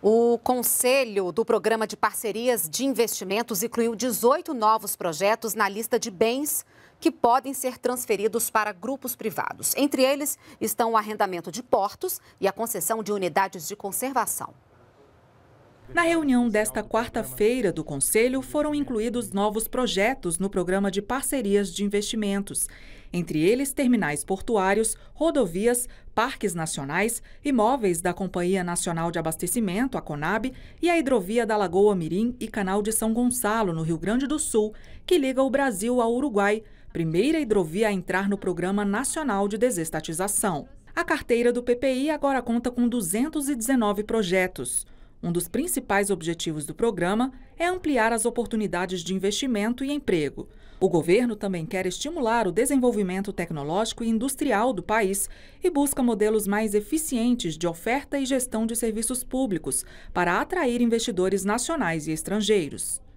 O Conselho do Programa de Parcerias de Investimentos incluiu 18 novos projetos na lista de bens que podem ser transferidos para grupos privados. Entre eles estão o arrendamento de portos e a concessão de unidades de conservação. Na reunião desta quarta-feira do Conselho, foram incluídos novos projetos no programa de parcerias de investimentos, entre eles terminais portuários, rodovias, parques nacionais, imóveis da Companhia Nacional de Abastecimento, a CONAB, e a hidrovia da Lagoa Mirim e Canal de São Gonçalo, no Rio Grande do Sul, que liga o Brasil ao Uruguai, primeira hidrovia a entrar no Programa Nacional de Desestatização. A carteira do PPI agora conta com 219 projetos. Um dos principais objetivos do programa é ampliar as oportunidades de investimento e emprego. O governo também quer estimular o desenvolvimento tecnológico e industrial do país e busca modelos mais eficientes de oferta e gestão de serviços públicos para atrair investidores nacionais e estrangeiros.